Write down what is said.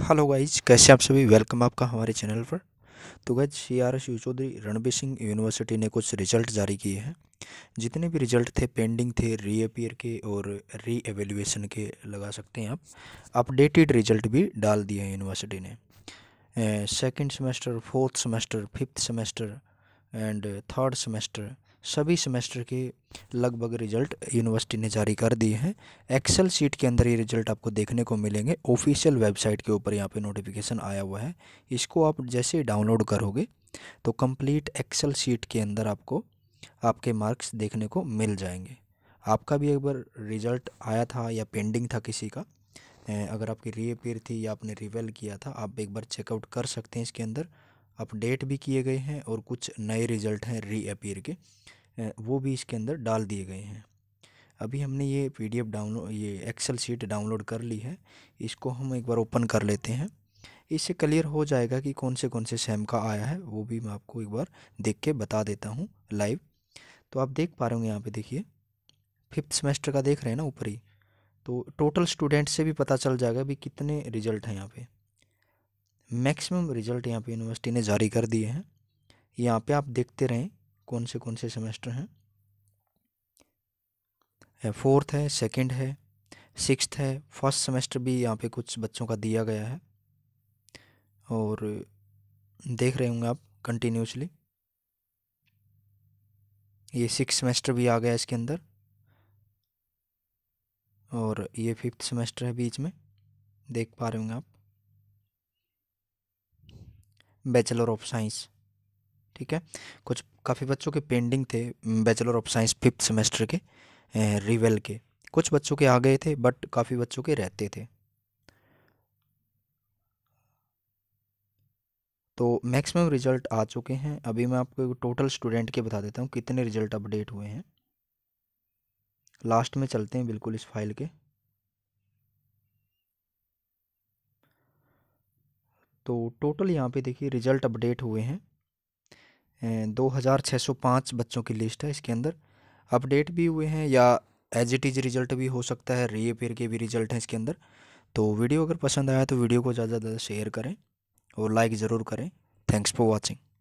hello guys कैसे आप सभी वेलकम आपका हमारे चैनल पर तो guys C R Shiv Chaudhary Ranbir Singh University ने कुछ रिजल्ट जारी किए हैं जितने भी रिजल्ट थे पेंडिंग थे रीअपियर के और री एवेल्यूएशन के लगा सकते हैं आप अपडेटेड रिजल्ट भी डाल दिए हैं यूनिवर्सिटी ने second semester fourth semester fifth semester and third semester सभी सेमेस्टर के लगभग रिजल्ट यूनिवर्सिटी ने जारी कर दिए हैं एक्सेल सीट के अंदर ये रिजल्ट आपको देखने को मिलेंगे ऑफिशियल वेबसाइट के ऊपर यहाँ पे नोटिफिकेशन आया हुआ है इसको आप जैसे ही डाउनलोड करोगे तो कंप्लीट एक्सेल सीट के अंदर आपको आपके मार्क्स देखने को मिल जाएंगे आपका भी एक बार रिजल्ट आया था या पेंडिंग था किसी का अगर आपकी रीअपेयर थी या आपने रिवेल किया था आप एक बार चेकआउट कर सकते हैं इसके अंदर अपडेट भी किए गए हैं और कुछ नए रिजल्ट हैं रीअपीयर के वो भी इसके अंदर डाल दिए गए हैं अभी हमने ये पीडीएफ डाउनलोड ये एक्सेल शीट डाउनलोड कर ली है इसको हम एक बार ओपन कर लेते हैं इससे क्लियर हो जाएगा कि कौन से कौन से सैम का आया है वो भी मैं आपको एक बार देख के बता देता हूँ लाइव तो आप देख पा रहे होंगे यहाँ पे देखिए फिफ्थ सेमेस्टर का देख रहे हैं ना ऊपर ही तो टोटल स्टूडेंट से भी पता चल जाएगा भी कितने रिजल्ट हैं यहाँ पर मैक्सिमम रिजल्ट यहाँ पे यूनिवर्सिटी ने जारी कर दिए हैं यहाँ पे आप देखते रहें कौन से कौन से सेमेस्टर हैं फोर्थ है सेकंड है सिक्स है फर्स्ट सेमेस्टर भी यहाँ पे कुछ बच्चों का दिया गया है और देख रहे होंगे आप कंटिन्यूसली ये सिक्स सेमेस्टर भी आ गया इसके अंदर और ये फिफ्थ सेमेस्टर है बीच में देख पा रहे होंगे आप बैचलर ऑफ साइंस ठीक है कुछ काफ़ी बच्चों के पेंडिंग थे bachelor of science fifth semester के रिवेल के कुछ बच्चों के आ गए थे बट काफ़ी बच्चों के रहते थे तो मैक्सिमम रिजल्ट आ चुके हैं अभी मैं आपको टोटल स्टूडेंट के बता देता हूँ कितने रिजल्ट अपडेट हुए हैं लास्ट में चलते हैं बिल्कुल इस फाइल के तो टोटल यहाँ पे देखिए रिजल्ट अपडेट हुए हैं दो हज़ार छः सौ पाँच बच्चों की लिस्ट है इसके अंदर अपडेट भी हुए हैं या एज इट इज़ रिजल्ट भी हो सकता है रीअपेयर पेयर के भी रिजल्ट हैं इसके अंदर तो वीडियो अगर पसंद आया तो वीडियो को ज़्यादा से ज़्यादा शेयर करें और लाइक ज़रूर करें थैंक्स फॉर वॉचिंग